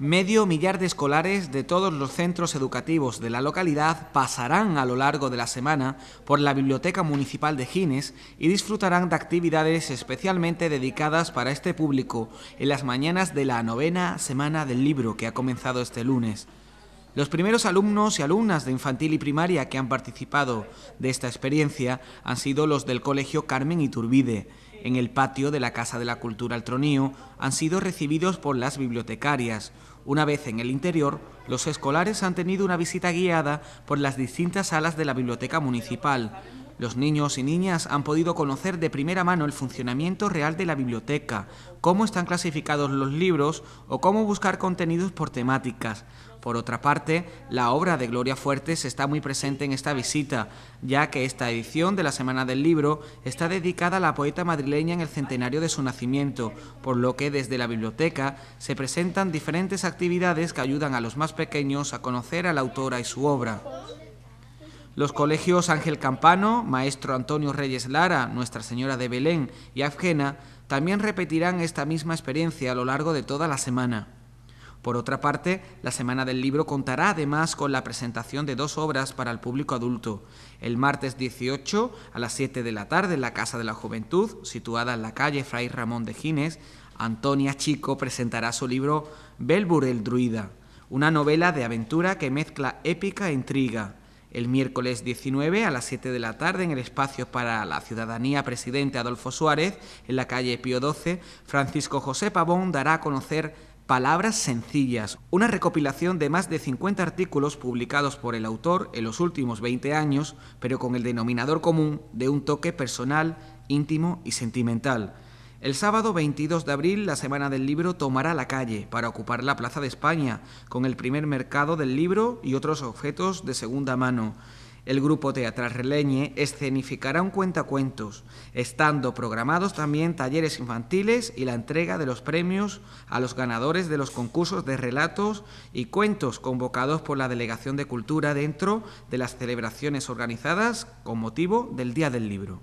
Medio millar de escolares de todos los centros educativos de la localidad pasarán a lo largo de la semana por la Biblioteca Municipal de Gines y disfrutarán de actividades especialmente dedicadas para este público en las mañanas de la novena semana del libro que ha comenzado este lunes. Los primeros alumnos y alumnas de infantil y primaria que han participado de esta experiencia han sido los del Colegio Carmen Iturbide en el patio de la Casa de la Cultura Altronío han sido recibidos por las bibliotecarias. Una vez en el interior, los escolares han tenido una visita guiada por las distintas salas de la Biblioteca Municipal. Los niños y niñas han podido conocer de primera mano el funcionamiento real de la biblioteca, cómo están clasificados los libros o cómo buscar contenidos por temáticas. Por otra parte, la obra de Gloria Fuertes está muy presente en esta visita, ya que esta edición de la Semana del Libro está dedicada a la poeta madrileña en el centenario de su nacimiento, por lo que desde la biblioteca se presentan diferentes actividades que ayudan a los más pequeños a conocer a la autora y su obra. Los colegios Ángel Campano, Maestro Antonio Reyes Lara, Nuestra Señora de Belén y Afgena también repetirán esta misma experiencia a lo largo de toda la semana. Por otra parte, la Semana del Libro contará además con la presentación de dos obras para el público adulto. El martes 18 a las 7 de la tarde en la Casa de la Juventud, situada en la calle Fray Ramón de Gines, Antonia Chico presentará su libro Belbur el Druida, una novela de aventura que mezcla épica e intriga. El miércoles 19 a las 7 de la tarde en el espacio para la ciudadanía presidente Adolfo Suárez, en la calle Pío XII, Francisco José Pavón dará a conocer Palabras Sencillas, una recopilación de más de 50 artículos publicados por el autor en los últimos 20 años, pero con el denominador común de un toque personal, íntimo y sentimental el sábado 22 de abril la Semana del Libro tomará la calle para ocupar la Plaza de España con el primer mercado del libro y otros objetos de segunda mano. El grupo Teatral Releñe escenificará un cuentacuentos, estando programados también talleres infantiles y la entrega de los premios a los ganadores de los concursos de relatos y cuentos convocados por la Delegación de Cultura dentro de las celebraciones organizadas con motivo del Día del Libro.